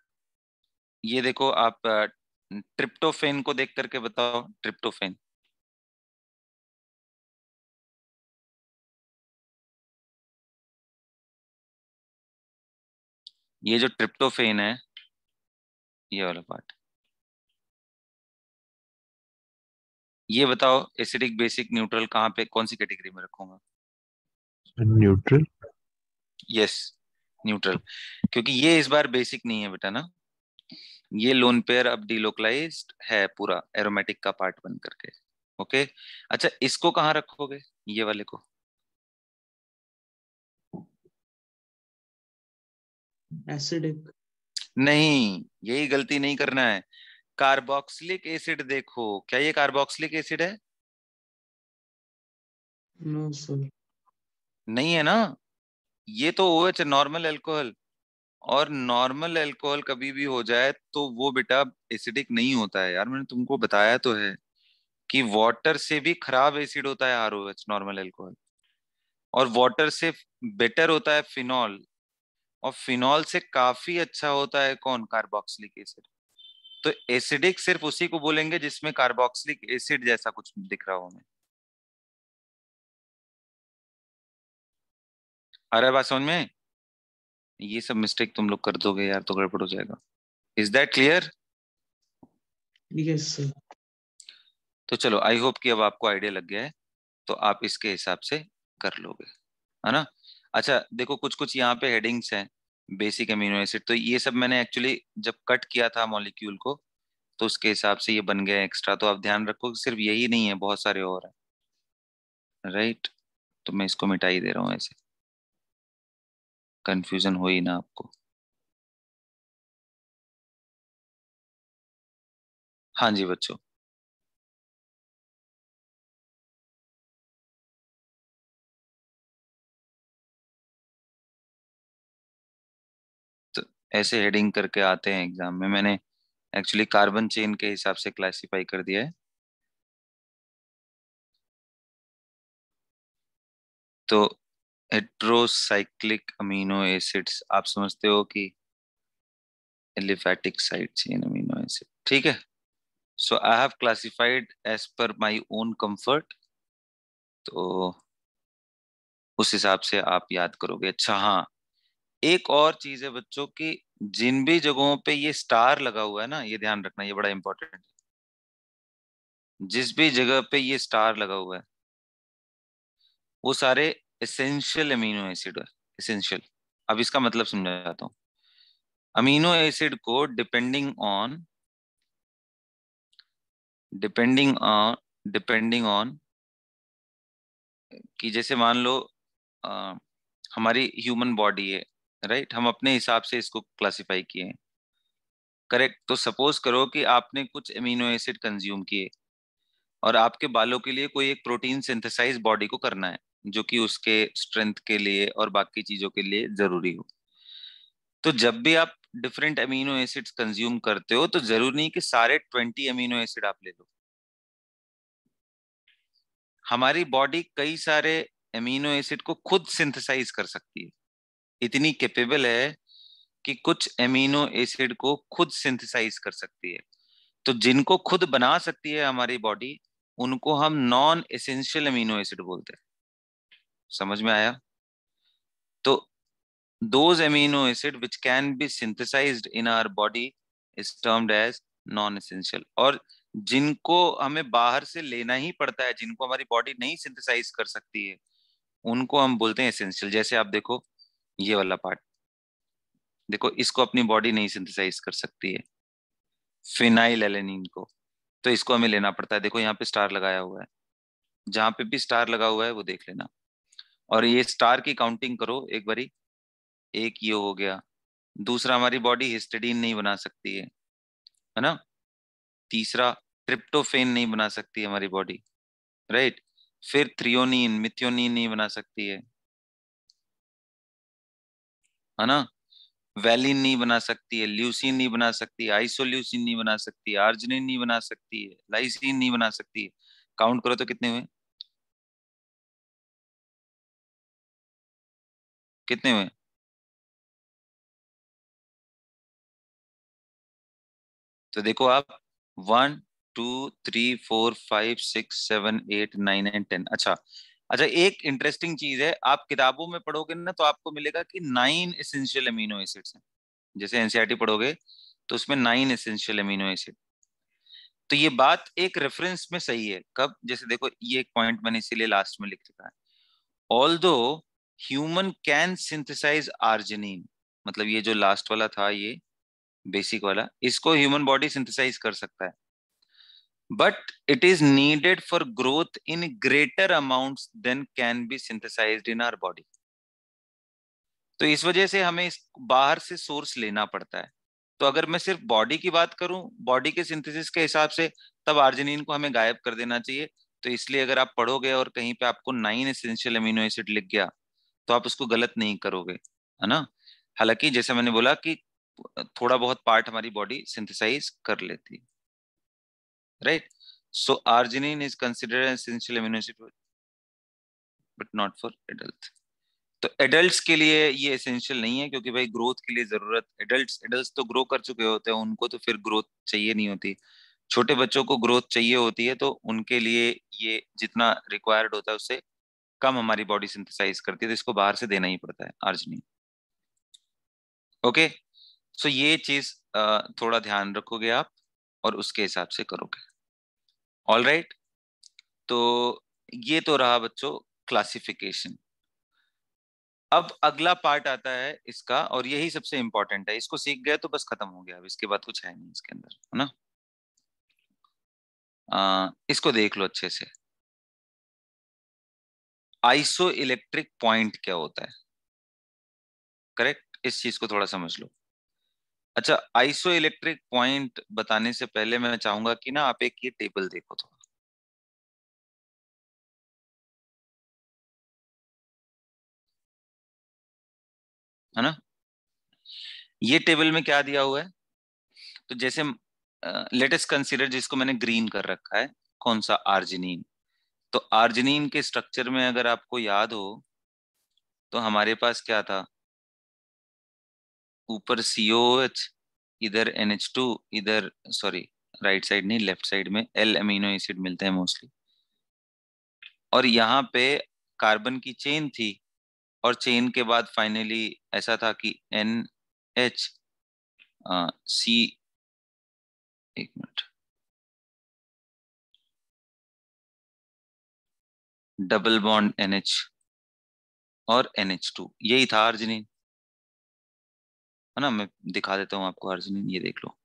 ये देखो आप ट्रिप्टोफेन को देख करके बताओ ट्रिप्टोफेन ये जो ट्रिप्टोफेन है ये वाला पार्ट ये बताओ एसिडिक बेसिक न्यूट्रल कहां पे कौन सी कैटेगरी में रखूंगा न्यूट्रल यस न्यूट्रल क्योंकि ये इस बार बेसिक नहीं है बेटा ना ये लोन पेयर अब डिलोकलाइज है पूरा एरोमेटिक का पार्ट बन करके ओके अच्छा इसको कहाँ रखोगे ये वाले को एसिडिक नहीं यही गलती नहीं करना है कार्बोक्सिलिक एसिड देखो क्या ये कार्बोक्सिलिक एसिड है नो no, सर नहीं है ना ये तो ओ एच नॉर्मल एल्कोहल और नॉर्मल एल्कोहल कभी भी हो जाए तो वो बेटा एसिडिक नहीं होता है यार मैंने तुमको बताया तो है कि वाटर से भी खराब एसिड होता है आर नॉर्मल एल्कोहल और वाटर से बेटर होता है फिनॉल और फिनॉल से काफी अच्छा होता है कौन कार्बोक्सिलिक एसिड तो एसिडिक सिर्फ उसी को बोलेंगे जिसमें कार्बोक्सिलिक एसिड जैसा कुछ दिख रहा हो हमें अरे बात समझ में ये सब मिस्टेक तुम लोग कर दोगे यार तो गड़बड़ हो जाएगा इज दैट क्लियर यस तो चलो आई होप कि अब आपको आइडिया लग गया है तो आप इसके हिसाब से कर लोगे है ना अच्छा देखो कुछ कुछ यहाँ पे हेडिंग्स हैं बेसिक अमीनो एसिड तो ये सब मैंने एक्चुअली जब कट किया था मॉलिक्यूल को तो उसके हिसाब से ये बन गया एक्स्ट्रा तो आप ध्यान रखो कि सिर्फ यही नहीं है बहुत सारे और हैं राइट तो मैं इसको मिटाई दे रहा हूँ ऐसे कन्फ्यूजन हो ही ना आपको हाँ जी बच्चों ऐसे हेडिंग करके आते हैं एग्जाम में मैंने एक्चुअली कार्बन चेन के हिसाब से क्लासिफाई कर दिया है तो हेट्रोसाइक्लिक अमीनो एसिड्स आप समझते हो कि aliphatic side chain amino acid ठीक है so I have classified as per my own comfort तो उस हिसाब से आप याद करोगे अच्छा हाँ एक और चीज है बच्चों की जिन भी जगहों पे ये स्टार लगा हुआ है ना ये ध्यान रखना ये बड़ा इंपॉर्टेंट है जिस भी जगह पे ये स्टार लगा हुआ है वो सारे एसेंशियल अमीनो एसिड है एसेंशियल अब इसका मतलब समझाता हूं अमीनो एसिड को depending on depending on depending on कि जैसे मान लो आ, हमारी ह्यूमन बॉडी है राइट right? हम अपने हिसाब से इसको क्लासिफाई किए करेक्ट तो सपोज करो कि आपने कुछ अमीनो एसिड कंज्यूम किए और आपके बालों के लिए कोई एक प्रोटीन सिंथेसाइज बॉडी को करना है जो कि उसके स्ट्रेंथ के लिए और बाकी चीजों के लिए जरूरी हो तो जब भी आप डिफरेंट अमीनो एसिड्स कंज्यूम करते हो तो जरूरी नहीं कि सारे ट्वेंटी अमीनो एसिड आप ले लो हमारी बॉडी कई सारे अमीनो एसिड को खुद सिंथेसाइज कर सकती है इतनी कैपेबल है कि कुछ एमिनो एसिड को खुद सिंथेसाइज कर सकती है तो जिनको खुद बना सकती है हमारी बॉडी उनको हम नॉन एसेंशियल अमीनो एसिड बोलते हैं समझ में आया तो those amino acid which can be synthesised in our body is termed as non essential और जिनको हमें बाहर से लेना ही पड़ता है जिनको हमारी बॉडी नहीं सिंथेसाइज कर सकती है उनको हम बोलते हैं एसेंशियल जैसे आप देखो ये वाला पार्ट देखो इसको अपनी बॉडी नहीं सिंथेसाइज कर सकती है फिनाइल एलेनिन को तो इसको हमें लेना पड़ता है देखो यहाँ पे स्टार लगाया हुआ है जहां पे भी स्टार लगा हुआ है वो देख लेना और ये स्टार की काउंटिंग करो एक बारी एक ये हो गया दूसरा हमारी बॉडी हिस्टेडीन नहीं बना सकती है है ना तीसरा ट्रिप्टोफेन नहीं बना सकती हमारी बॉडी राइट फिर थ्रियोनिन मिथियोनिन नहीं बना सकती है है ना वैलिन नहीं बना सकती है ल्यूसिन नहीं बना सकती आइसोल्यूसिन नहीं बना सकती आर्जनिन नहीं बना सकती है लाइसिन नहीं बना सकती है काउंट करो तो कितने हुए कितने हुए तो देखो आप one two three four five six seven eight nine and ten अच्छा अच्छा एक इंटरेस्टिंग चीज है आप किताबों में पढ़ोगे ना तो आपको मिलेगा कि नाइन एसेंशियल अमीनो एसिड्स हैं जैसे एनसीईआरटी e पढ़ोगे तो उसमें नाइन एसेंशियल अमीनो एसिड तो ये बात एक रेफरेंस में सही है कब जैसे देखो ये एक पॉइंट मैंने इसीलिए लास्ट में लिख रखा है ऑल दो ह्यूमन कैन सिंथेसाइज आर्जिनिन मतलब ये जो लास्ट वाला था ये बेसिक वाला इसको ह्यूमन बॉडी सिंथिसाइज कर सकता है but it is needed for growth in greater amounts than can be synthesized in our body तो इस वजह से हमें इस बाहर से सोर्स लेना पड़ता है तो अगर मैं सिर्फ बॉडी की बात करूं बॉडी के सिंथेसिस के हिसाब से तब आर्जिनिन को हमें गायब कर देना चाहिए तो इसलिए अगर आप पढ़ोगे और कहीं पे आपको नाइन एसेंशियल अमीनो एसिड लिख गया तो आप उसको गलत नहीं करोगे है ना हालांकि जैसे मैंने बोला कि थोड़ा बहुत पार्ट हमारी बॉडी सिंथिसाइज कर लेती है right? So arginine is considered an essential amino acid, but not for adult. तो एडल्ट्स के लिए ये एसेंशियल नहीं है क्योंकि भाई ग्रोथ के लिए जरूरत एडल्ट्स एडल्ट्स तो ग्रो कर चुके होते हैं उनको तो फिर ग्रोथ चाहिए नहीं होती छोटे बच्चों को ग्रोथ चाहिए होती है तो उनके लिए ये जितना रिक्वायर्ड होता है उससे कम हमारी बॉडी सिंथेसाइज करती है तो इसको बाहर से देना ही पड़ता है आर्जनी ओके सो ये चीज थोड़ा ध्यान रखोगे आप और उसके हिसाब से करोगे ऑल राइट तो ये तो रहा बच्चों क्लासिफिकेशन अब अगला पार्ट आता है इसका और यही सबसे इंपॉर्टेंट है इसको सीख गया तो बस खत्म हो गया अब इसके बाद कुछ है नहीं इसके अंदर है ना आ, इसको देख लो अच्छे से आइसो इलेक्ट्रिक पॉइंट क्या होता है करेक्ट इस चीज को थोड़ा समझ लो अच्छा आइसो इलेक्ट्रिक पॉइंट बताने से पहले मैं चाहूंगा कि ना आप एक ये टेबल देखो थोड़ा है ना ये टेबल में क्या दिया हुआ है तो जैसे लेटेस्ट uh, कंसीडर जिसको मैंने ग्रीन कर रखा है कौन सा आर्जिनिन तो आर्जिनिन के स्ट्रक्चर में अगर आपको याद हो तो हमारे पास क्या था ऊपर सी ओ एच इधर एन एच टू इधर सॉरी राइट साइड नहीं लेफ्ट साइड में एल अमीनो एसिड मिलते हैं मोस्टली और यहाँ पे कार्बन की चेन थी और चेन के बाद फाइनली ऐसा था कि एन एच सी एक minute double bond N H और एन एच टू यही था आर्जिनिन है ना मैं दिखा देता हूँ आपको अर्जुनिन ये देख लो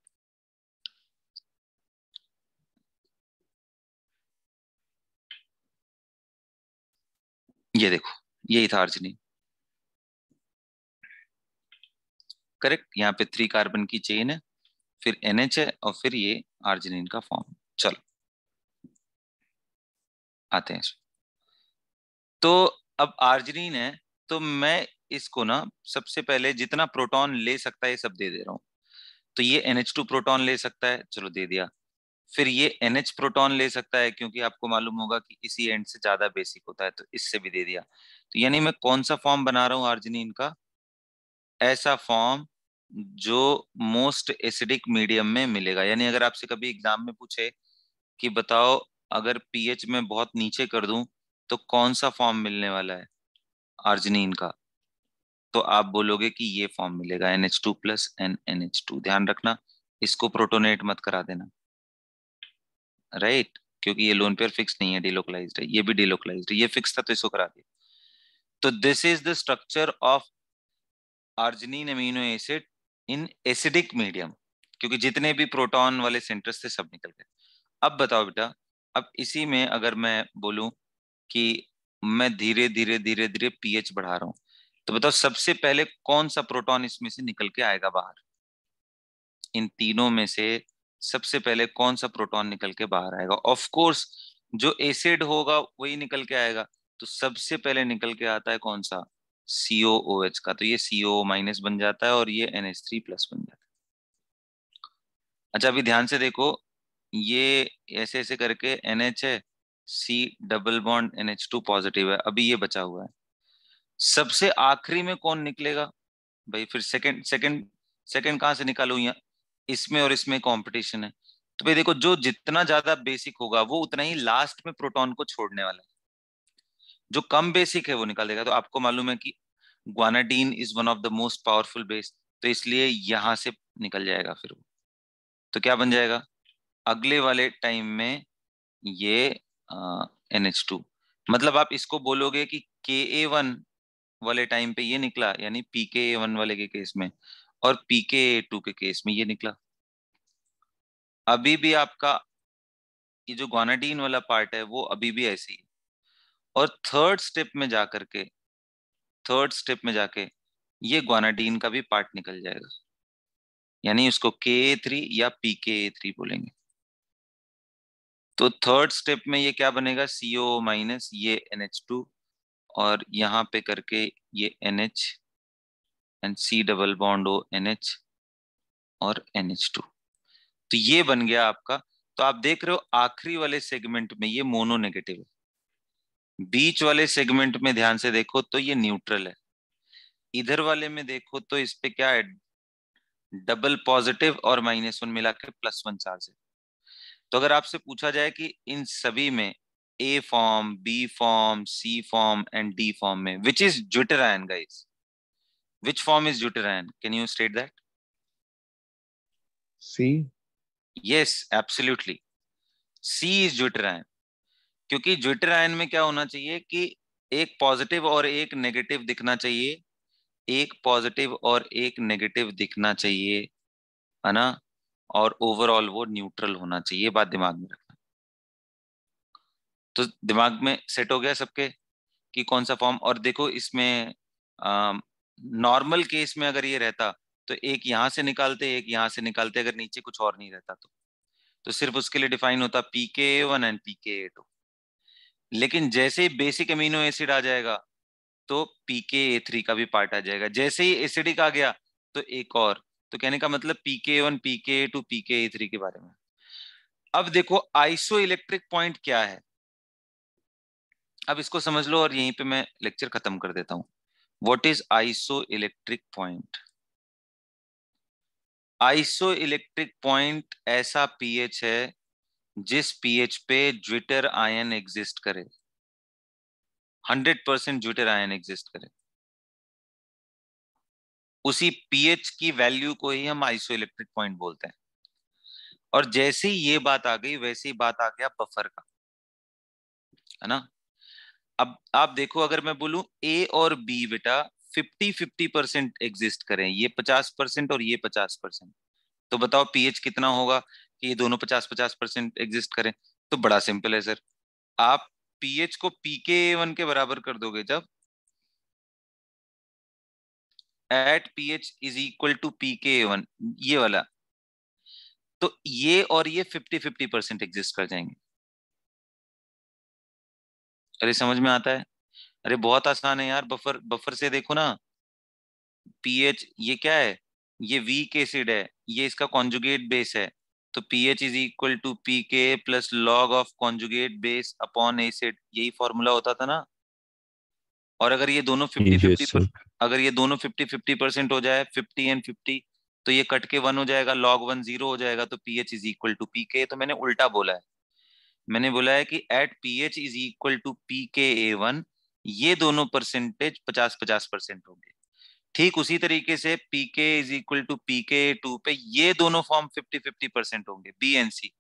ये देखो यही था अर्जनीन करेक्ट यहाँ पे थ्री कार्बन की चेन है फिर एनएच है और फिर ये आर्जिनिन का फॉर्म चलो आते हैं तो अब आर्जिनिन है तो मैं इसको ना सबसे पहले जितना प्रोटॉन ले सकता है ये सब दे दे रहा हूं तो ये NH2 प्रोटॉन ले सकता है चलो दे दिया फिर ये NH प्रोटॉन ले सकता है क्योंकि आपको मालूम होगा कि इसी एंड से ज्यादा बेसिक होता है तो इससे भी दे दिया तो यानी मैं कौन सा फॉर्म बना रहा हूं आर्जिनिन का ऐसा फॉर्म जो मोस्ट एसिडिक मीडियम में मिलेगा यानी अगर आपसे कभी एग्जाम में पूछे कि बताओ अगर पीएच में बहुत नीचे कर दूं तो कौन सा फॉर्म मिलने वाला है आर्जिनिन का तो आप बोलोगे कि ये फॉर्म मिलेगा N H two plus N N H two ध्यान रखना इसको प्रोटोनेट मत करा देना राइट right? क्योंकि ये लोन पेयर फिक्स नहीं है डिलोकलाइज है ये भी डिलोकलाइज है ये फिक्स था तो इसको करा दिया तो this is the structure of arginine amino acid in acidic medium क्योंकि जितने भी प्रोटॉन वाले सेंटर्स थे सब निकल गए अब बताओ बेटा अब इसी में अगर मैं बोलूं कि मैं धीरे धीरे धीरे धीरे पीएच बढ़ा रहा हूं तो बताओ सबसे पहले कौन सा प्रोटॉन इसमें से निकल के आएगा बाहर इन तीनों में से सबसे पहले कौन सा प्रोटॉन निकल के बाहर आएगा ऑफ कोर्स जो एसिड होगा वही निकल के आएगा तो सबसे पहले निकल के आता है कौन सा COOH का तो ये सीओ माइनस बन जाता है और ये NH3 प्लस बन जाता है अच्छा अभी ध्यान से देखो ये ऐसे ऐसे करके NH है C double bond NH2 positive है अभी ये बचा हुआ है सबसे आखिरी में कौन निकलेगा भाई फिर सेकंड सेकंड सेकंड कहां से निकालू या इसमें और इसमें कंपटीशन है तो भाई देखो जो जितना ज्यादा बेसिक होगा वो उतना ही लास्ट में प्रोटॉन को छोड़ने वाला है जो कम बेसिक है वो निकाल देगा तो आपको मालूम है कि guanidine is one of the most powerful base तो इसलिए यहां से निकल जाएगा फिर वो तो क्या बन जाएगा अगले वाले टाइम में ये एन एच टू मतलब आप इसको बोलोगे कि के ए वन वाले टाइम पे ये निकला यानी पीके वन वाले के केस में और पीके टू के केस में ये निकला अभी भी आपका ये जो ग्वानाडीन वाला पार्ट है वो अभी भी ऐसे ही और थर्ड स्टेप में जा करके थर्ड स्टेप में जाके ये ग्वानाडीन का भी पार्ट निकल जाएगा यानी उसको के थ्री या पी के थ्री बोलेंगे तो थर्ड स्टेप में ये क्या बनेगा सीओ माइनस ये एनएच टू और यहाँ पे करके ये N H and C double bond O N H और एन एच टू तो ये बन गया आपका तो आप देख रहे हो आखिरी वाले सेगमेंट में ये मोनो नेगेटिव है बीच वाले सेगमेंट में ध्यान से देखो तो ये न्यूट्रल है इधर वाले में देखो तो इस पे क्या है डबल पॉजिटिव और माइनस वन मिला के प्लस वन चार्ज है तो अगर आपसे पूछा जाए कि इन सभी में A form B form C form and D form में which is zwitterion guys which form is zwitterion can you state that C yes absolutely C is zwitterion क्योंकि जुटरायन में क्या होना चाहिए कि एक पॉजिटिव और एक नेगेटिव दिखना चाहिए एक पॉजिटिव और एक नेगेटिव दिखना चाहिए है ना और ओवरऑल वो न्यूट्रल होना चाहिए बात दिमाग में रख तो दिमाग में सेट हो गया सबके कि कौन सा फॉर्म और देखो इसमें नॉर्मल केस में अगर ये रहता तो एक यहाँ से निकालते एक यहाँ से निकालते अगर नीचे कुछ और नहीं रहता तो तो सिर्फ उसके लिए डिफाइन होता P K one and P K A two लेकिन जैसे ही बेसिक अमीनो एसिड आ जाएगा तो पी के ए थ्री का भी पार्ट आ जाएगा जैसे ही एसिडिक आ गया तो एक और तो कहने का मतलब P K one P K two P K A three के बारे में अब देखो आइसो इलेक्ट्रिक पॉइंट क्या है अब इसको समझ लो और यहीं पे मैं लेक्चर खत्म कर देता हूँ what is isoelectric point isoelectric point ऐसा पीएच है जिस पीएच पे ज्विटर आयन एग्जिस्ट करे 100 परसेंट ज्विटर आयन एग्जिस्ट करे उसी पीएच की वैल्यू को ही हम आइसो इलेक्ट्रिक पॉइंट बोलते हैं और जैसे ही ये बात आ गई वैसे ही बात आ गया बफर का है ना अब आप देखो अगर मैं बोलू ए और बी बेटा फिफ्टी फिफ्टी परसेंट एग्जिस्ट करें ये पचास परसेंट और ये पचास परसेंट तो बताओ पीएच कितना होगा कि ये दोनों पचास पचास परसेंट एग्जिस्ट करें तो बड़ा सिंपल है सर आप पीएच को पीके वन के बराबर कर दोगे जब at pH is equal to pK one ये वाला तो ये और ये फिफ्टी फिफ्टी परसेंट एग्जिस्ट कर जाएंगे अरे समझ में आता है अरे बहुत आसान है यार बफर बफर से देखो ना पीएच ये क्या है ये वीक एसिड है ये इसका कॉन्जुगेट बेस है तो pH is equal to P K plus log of conjugate base upon acid यही फॉर्मूला होता था ना और अगर ये दोनों फिफ्टी फिफ्टी अगर ये दोनों फिफ्टी फिफ्टी परसेंट हो जाए फिफ्टी एंड फिफ्टी तो ये कट के वन हो जाएगा लॉग वन जीरो हो जाएगा तो pH is equal to P K तो मैंने उल्टा बोला है मैंने बोला है कि at P H is equal to P K A one ये दोनों परसेंटेज पचास पचास परसेंट होंगे ठीक उसी तरीके से P K is equal to P K two पे ये दोनों फॉर्म फिफ्टी फिफ्टी परसेंट होंगे बी एन सी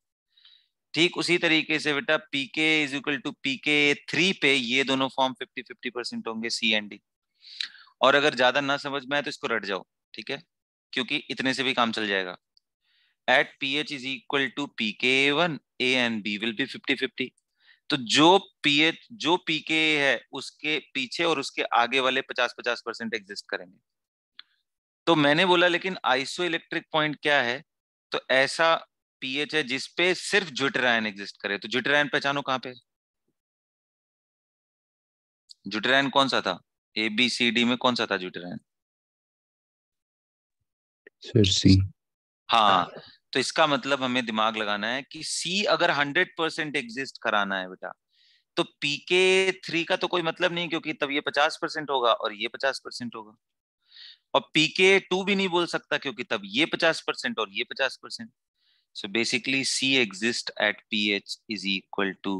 ठीक उसी तरीके से बेटा P K is equal to P K three पे ये दोनों फॉर्म फिफ्टी फिफ्टी परसेंट होंगे सी एन डी और अगर ज्यादा ना समझ में आए तो इसको रट जाओ ठीक है क्योंकि इतने से भी काम चल जाएगा at P H is equal to P K A one A and B will be fifty fifty तो जो पी एच जो पी के ए है उसके पीछे और उसके आगे वाले पचास पचास परसेंट एग्जिस्ट करेंगे तो मैंने बोला लेकिन आइसो इलेक्ट्रिक पॉइंट क्या है तो ऐसा पीएच है जिसपे सिर्फ जुटरायन एग्जिस्ट करे तो जुटरायन पहचानो कहां पे जुटरायन कौन सा था ए बी सी डी में कौन सा था जुटरायन सर सी हाँ तो इसका मतलब हमें दिमाग लगाना है कि सी अगर हंड्रेड परसेंट एग्जिस्ट कराना है बेटा तो पी के थ्री का तो कोई मतलब नहीं क्योंकि तब ये पचास परसेंट होगा और ये पचास परसेंट होगा और पी के टू भी नहीं बोल सकता क्योंकि तब ये पचास परसेंट और ये पचास percent so basically C exist at P H is equal to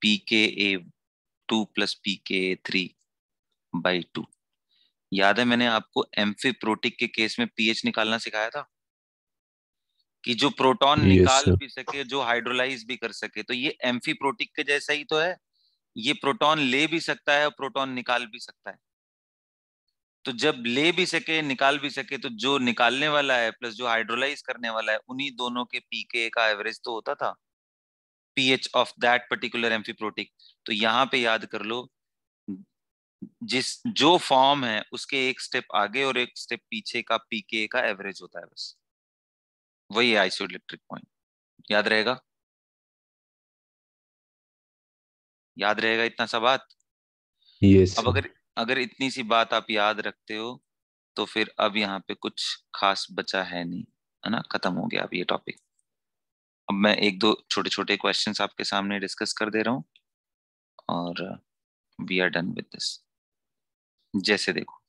P K A two plus P K three by two याद है मैंने आपको एम्फी प्रोटिक के केस में पीएच निकालना सिखाया था कि जो प्रोटॉन निकाल भी सके जो हाइड्रोलाइज भी कर सके तो ये एम्फीप्रोटिक के जैसा ही तो है ये प्रोटॉन ले भी सकता है और प्रोटॉन निकाल भी सकता है तो जब ले भी सके निकाल भी सके तो जो निकालने वाला है प्लस जो हाइड्रोलाइज करने वाला है उन्हीं दोनों के पीके का एवरेज तो होता था pH of that particular amphiprotic तो यहाँ पे याद कर लो जिस जो फॉर्म है उसके एक स्टेप आगे और एक स्टेप पीछे का पीके का एवरेज होता है बस वही है आइसो इलेक्ट्रिक पॉइंट याद रहेगा याद रहेगा इतना सा बात yes. अब अगर अगर इतनी सी बात आप याद रखते हो तो फिर अब यहाँ पे कुछ खास बचा है नहीं है ना खत्म हो गया अब ये टॉपिक अब मैं एक दो छोटे छोटे क्वेश्चन आपके सामने डिस्कस कर दे रहा हूँ और we are done with this जैसे देखो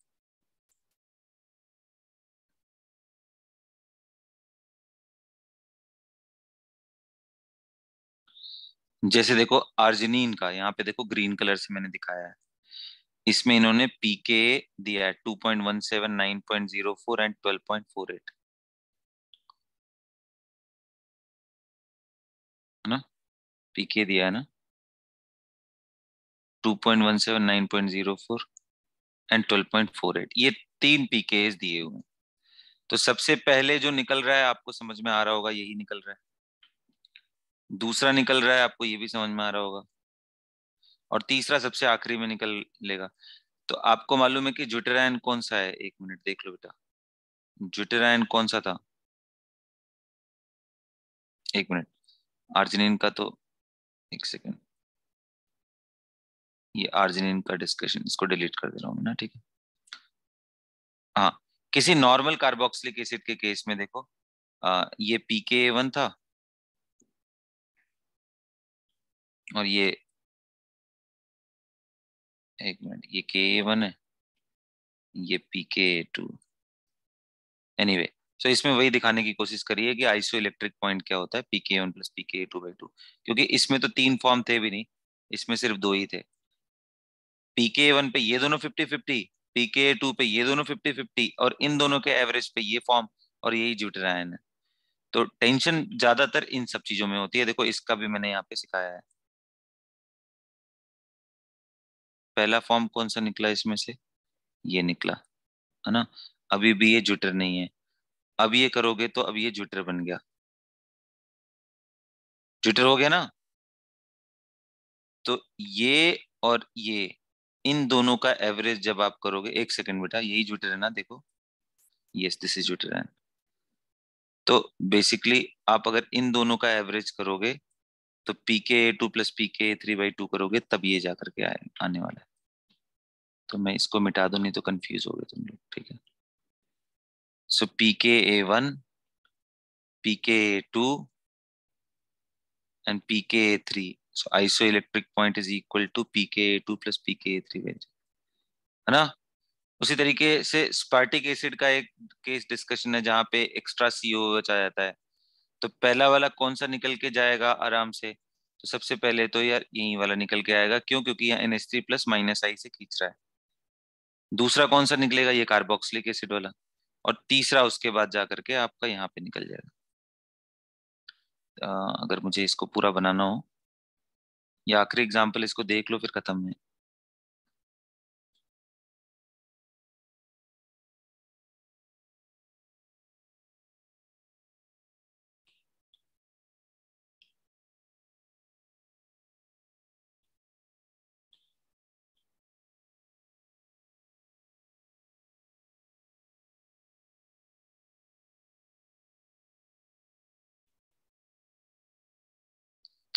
जैसे देखो आर्जिनिन का यहाँ पे देखो ग्रीन कलर से मैंने दिखाया है इसमें इन्होंने पीके दिया है 2.17, 9.04 एंड 12.48 ना पीके दिया है ना 2.17, 9.04 एंड 12.48 ये तीन पीके दिए हुए हैं तो सबसे पहले जो निकल रहा है आपको समझ में आ रहा होगा यही निकल रहा है दूसरा निकल रहा है आपको ये भी समझ में आ रहा होगा और तीसरा सबसे आखिरी में निकल लेगा तो आपको मालूम है कि जुटेरायन कौन सा है एक मिनट देख लो बेटा जुटेरायन कौन सा था एक मिनट आर्जिनिन का तो एक सेकेंड ये आर्जिनिन का डिस्कशन इसको डिलीट कर दे रहा हूँ ना ठीक है हाँ किसी नॉर्मल कार्बोक्सिलिक एसिड के केस में देखो आ, ये पी के वन था और ये एक मिनट ये के वन है ये P K to any way सो इसमें वही दिखाने की कोशिश करिए कि आइसो इलेक्ट्रिक पॉइंट क्या होता है P K one plus P K two by two क्योंकि इसमें तो तीन फॉर्म थे भी नहीं इसमें सिर्फ दो ही थे पी के वन पे ये दोनों fifty fifty P K two पे ये दोनों फिफ्टी फिफ्टी और इन दोनों के एवरेज पे ये फॉर्म और यही रहा है तो टेंशन ज्यादातर इन सब चीजों में होती है देखो इसका भी मैंने यहाँ पे सिखाया है पहला फॉर्म कौन सा निकला इसमें से ये निकला है ना अभी भी ये जुटर नहीं है अब ये करोगे तो अब ये जुटर बन गया जुटर हो गया ना तो ये और ये इन दोनों का एवरेज जब आप करोगे एक सेकंड बेटा यही जुटर है ना देखो यस दिस इज जुटर तो बेसिकली आप अगर इन दोनों का एवरेज करोगे तो pK two plus pK three by two करोगे तब ये जाकर के आने वाला है तो मैं इसको मिटा दू नहीं तो कंफ्यूज हो गए तुम लोग ठीक है सो P K A one P K A to and P K A three so isoelectric point is equal to P K A two plus P K A three है ना उसी तरीके से स्पार्टिक एसिड का एक केस डिस्कशन है जहां पे एक्स्ट्रा सी ओ बचा जाता है तो पहला वाला कौन सा निकल के जाएगा आराम से तो सबसे पहले तो यार यही वाला निकल के आएगा क्यों क्योंकि यहाँ N S three plus minus I से खींच रहा है दूसरा कौन सा निकलेगा ये कार्बोक्सिलिक एसिड वाला और तीसरा उसके बाद जा करके आपका यहाँ पे निकल जाएगा अगर मुझे इसको पूरा बनाना हो या आखिरी एग्जाम्पल इसको देख लो फिर खत्म है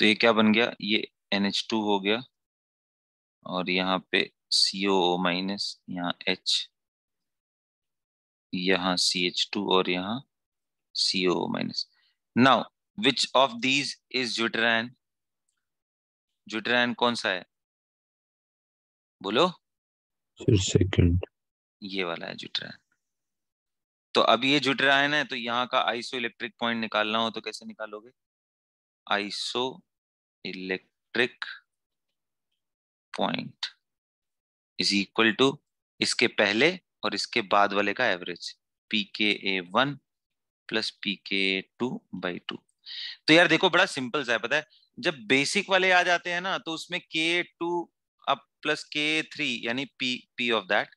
तो ये क्या बन गया ये एन एच टू हो गया और यहाँ पे सी ओ माइनस यहाँ एच यहाँ सी एच टू और यहाँ C O minus now which of these is zwitterion zwitterion कौन सा है बोलो सेकंड ये वाला है जुटरैन तो अब ये जुटरायन है तो यहाँ का आइसो इलेक्ट्रिक पॉइंट निकालना हो तो कैसे निकालोगे isoelectric point is equal to इसके पहले और इसके बाद वाले का average P K A one plus P K A to by to तो यार देखो बड़ा सिंपल सा है पता है जब बेसिक वाले आ जाते हैं ना तो उसमें के टू अब प्लस के थ्री यानी पी पी ऑफ दैट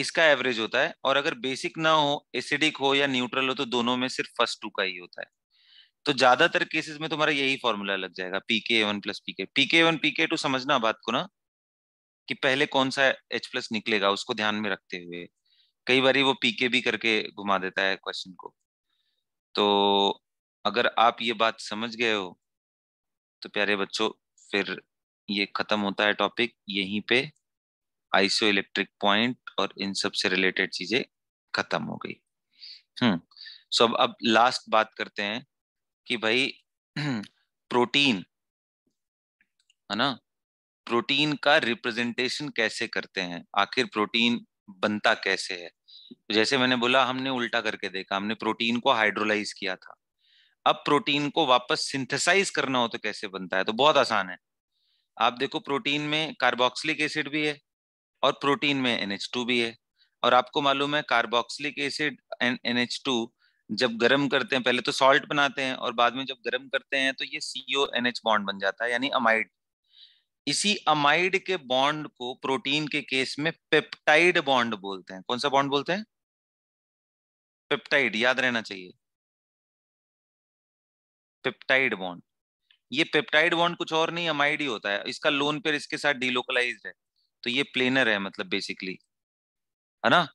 इसका एवरेज होता है और अगर बेसिक ना हो एसिडिक हो या न्यूट्रल हो तो दोनों में सिर्फ फर्स्ट टू का ही होता है तो ज्यादातर केसेस में तुम्हारा यही फॉर्मूला लग जाएगा pK one plus pK pK one pK two समझना बात को ना कि पहले कौन सा एच प्लस निकलेगा उसको ध्यान में रखते हुए कई बार वो पीके भी करके घुमा देता है क्वेश्चन को तो अगर आप ये बात समझ गए हो तो प्यारे बच्चों फिर ये खत्म होता है टॉपिक यहीं पे आइसो इलेक्ट्रिक पॉइंट और इन सब से रिलेटेड चीजें खत्म हो गई हम्म सो अब अब लास्ट बात करते हैं कि भाई प्रोटीन है ना प्रोटीन का रिप्रेजेंटेशन कैसे करते हैं आखिर प्रोटीन बनता कैसे है तो जैसे मैंने बोला हमने उल्टा करके देखा हमने प्रोटीन को हाइड्रोलाइज किया था अब प्रोटीन को वापस सिंथेसाइज करना हो तो कैसे बनता है तो बहुत आसान है आप देखो प्रोटीन में कार्बोक्सिलिक एसिड भी है और प्रोटीन में एनएच भी है और आपको मालूम है कार्बोक्सिलिक एसिड एंड टू जब गर्म करते हैं पहले तो सॉल्ट बनाते हैं और बाद में जब गर्म करते हैं तो ये सीओ एच बॉन्ड बन जाता है यानी अमाइड इसी अमाइड के बॉन्ड को प्रोटीन के केस में पेप्टाइड बॉन्ड बोलते हैं कौन सा बॉन्ड बोलते हैं पेप्टाइड याद रहना चाहिए पेप्टाइड बॉन्ड ये पेप्टाइड बॉन्ड कुछ और नहीं अमाइड ही होता है इसका लोन पेयर इसके साथ डीलोकलाइज है तो ये प्लेनर है मतलब बेसिकली है ना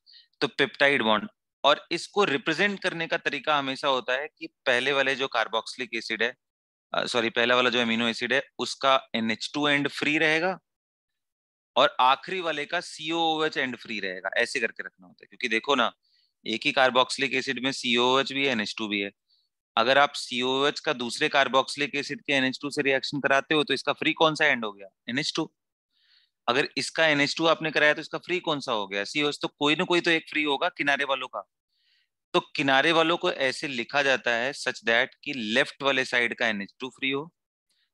तो पेप्टाइड बॉन्ड और इसको रिप्रेजेंट करने का तरीका हमेशा होता है कि पहले वाले जो कार्बोक्सिलिक एसिड है सॉरी पहला वाला जो एमिनो एसिड है उसका N H two and free रहेगा और आखिरी वाले का सीओ एच एंड फ्री रहेगा ऐसे करके रखना होता है क्योंकि देखो ना एक ही कार्बोक्सिलिक एसिड में सीओ एच भी है एन एच टू भी है अगर आप सीओ एच का दूसरे कार्बोक्सिलिक एसिड के एन एच टू से रिएक्शन कराते हो तो इसका फ्री कौन सा एंड हो गया एन एच टू अगर इसका टू आपने कराया तो इसका फ्री कौन सा हो गया सी तो कोई ना कोई तो एक फ्री होगा किनारे वालों का तो किनारे वालों को ऐसे लिखा जाता है सच दैट कि लेफ्ट वाले साइड का एनएच टू फ्री हो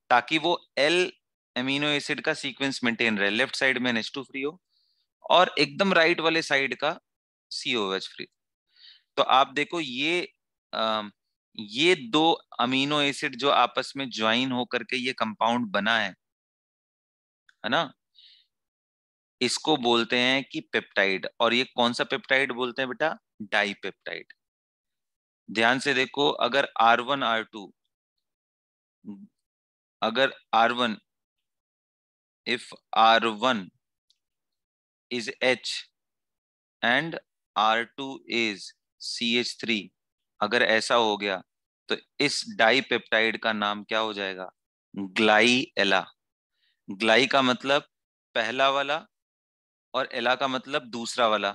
ताकि वो एल एमिनो एसिड का सीक्वेंस मेंटेन रहे लेफ्ट साइड में टू फ्री हो और एकदम राइट वाले साइड का एच फ्री तो आप देखो ये आ, ये दो अमीनो एसिड जो आपस में ज्वाइन होकर के ये कंपाउंड बना है है ना इसको बोलते हैं कि पेप्टाइड और ये कौन सा पेप्टाइड बोलते हैं बेटा डाइपेप्टाइड ध्यान से देखो अगर आर वन आर टू अगर R one if R one is H and R two is C H three अगर ऐसा हो गया तो इस डाइपेप्टाइड का नाम क्या हो जाएगा ग्लाई एला ग्लाई का मतलब पहला वाला और एला का मतलब दूसरा वाला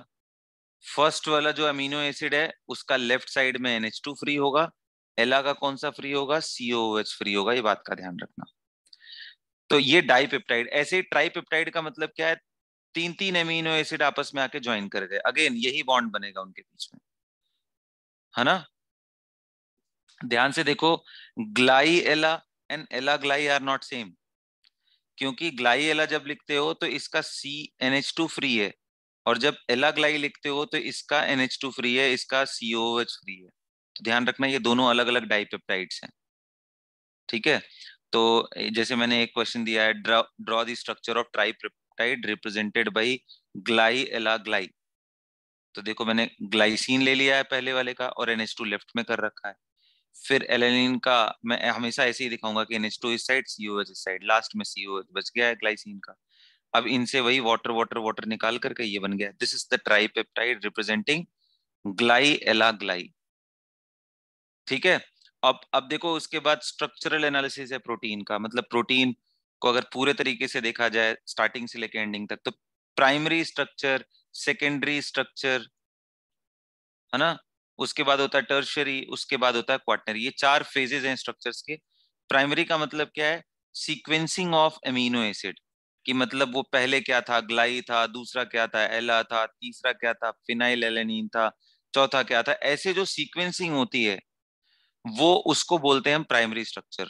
फर्स्ट वाला जो अमीनो एसिड है उसका लेफ्ट साइड में एनएच टू फ्री होगा एला का कौन सा फ्री होगा एच फ्री होगा ये बात का ध्यान रखना तो ये डाइपेप्टाइड ऐसे ट्राइपेप्टाइड का मतलब क्या है तीन तीन अमीनो एसिड आपस में आके ज्वाइन कर गए अगेन यही बॉन्ड बनेगा उनके बीच में है ना ध्यान से देखो ग्लाई एला एंड एला ग्लाई आर नॉट सेम क्योंकि ग्लाई एला जब लिखते हो तो इसका C N H two free है और जब एला ग्लाई लिखते हो तो इसका एन एच टू फ्री है इसका सी ओ एच फ्री है तो ध्यान रखना ये दोनों अलग अलग डाइपेप्टाइड्स हैं ठीक है तो जैसे मैंने एक क्वेश्चन दिया है draw the structure of tripeptide represented by Gly Ala ग्लाई तो देखो मैंने ग्लाइसिन ले लिया है पहले वाले का और एनएच टू लेफ्ट में कर रखा है फिर एलेनिन का मैं हमेशा ऐसे ही दिखाऊंगा कि एन एच टू इस साइड सी एच इस साइड लास्ट में सी बच गया है ग्लाइसिन का अब इनसे वही वाटर वाटर वाटर निकाल करके ये बन गया this is the tripeptide representing Gly Ala ग्लाई ठीक है अब अब देखो उसके बाद स्ट्रक्चरल एनालिसिस है प्रोटीन का मतलब प्रोटीन को अगर पूरे तरीके से देखा जाए स्टार्टिंग से लेकर एंडिंग तक तो प्राइमरी स्ट्रक्चर सेकेंडरी स्ट्रक्चर है ना उसके बाद होता है टर्शरी उसके बाद होता है क्वार्टनरी ये चार फेजेज हैं स्ट्रक्चर्स के प्राइमरी का मतलब क्या है सीक्वेंसिंग ऑफ एमिनो एसिड कि मतलब वो पहले क्या था ग्लाई था दूसरा क्या था एला था तीसरा क्या था फिनाइल एलेनिन था चौथा क्या था ऐसे जो सीक्वेंसिंग होती है वो उसको बोलते हैं हम प्राइमरी स्ट्रक्चर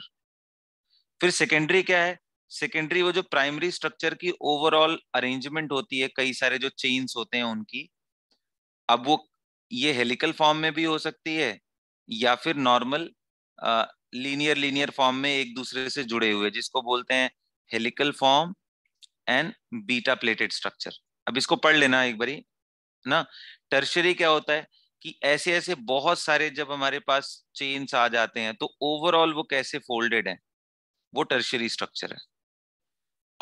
फिर सेकेंडरी क्या है सेकेंडरी वो जो प्राइमरी स्ट्रक्चर की ओवरऑल अरेंजमेंट होती है कई सारे जो चेन्स होते हैं उनकी अब वो ये हेलिकल फॉर्म में भी हो सकती है या फिर नॉर्मल लीनियर लीनियर फॉर्म में एक दूसरे से जुड़े हुए जिसको बोलते हैं helical form and beta pleated structure अब इसको पढ़ लेना एक बारी ना टर्शरी क्या होता है कि ऐसे ऐसे बहुत सारे जब हमारे पास चेन्स आ जाते हैं तो ओवरऑल वो कैसे फोल्डेड है वो टर्शरी स्ट्रक्चर है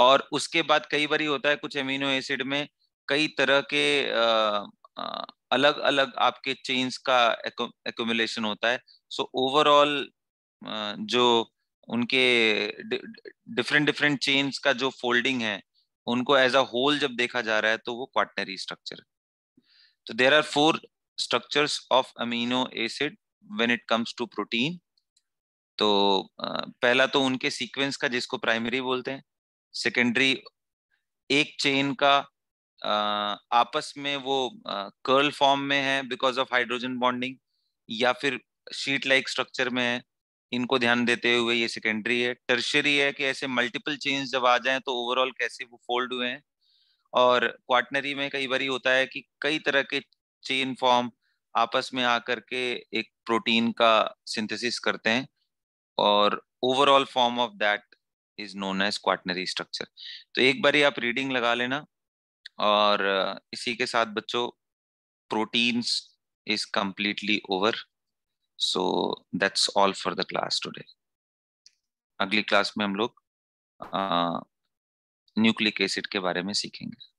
और उसके बाद कई बार होता है कुछ अमीनो एसिड में कई तरह के आ, आ, अलग अलग आपके चेन्स का एकोमुलेशन होता है सो ओवरऑल जो उनके डिफरेंट डिफरेंट चेन्स का जो फोल्डिंग है उनको एज अ होल जब देखा जा रहा है तो वो क्वाटनरी स्ट्रक्चर तो there are four structures of amino acid when it comes to protein तो पहला तो उनके सीक्वेंस का जिसको प्राइमरी बोलते हैं सेकेंडरी एक चेन का आपस में वो कर्ल फॉर्म में है बिकॉज ऑफ हाइड्रोजन बॉन्डिंग या फिर शीट लाइक स्ट्रक्चर में है इनको ध्यान देते हुए ये सेकेंडरी है टर्शरी है कि ऐसे मल्टीपल चेन जब आ जाए तो ओवरऑल कैसे वो फोल्ड हुए हैं और क्वार्टनरी में कई बार होता है कि कई तरह के चेन फॉर्म आपस में आकर के एक प्रोटीन का सिंथेसिस करते हैं और overall form of that is known as quaternary structure तो एक बार आप रीडिंग लगा लेना और इसी के साथ बच्चों proteins is completely over so that's all for the class today अगली क्लास में हम लोग न्यूक्लिक एसिड के बारे में सीखेंगे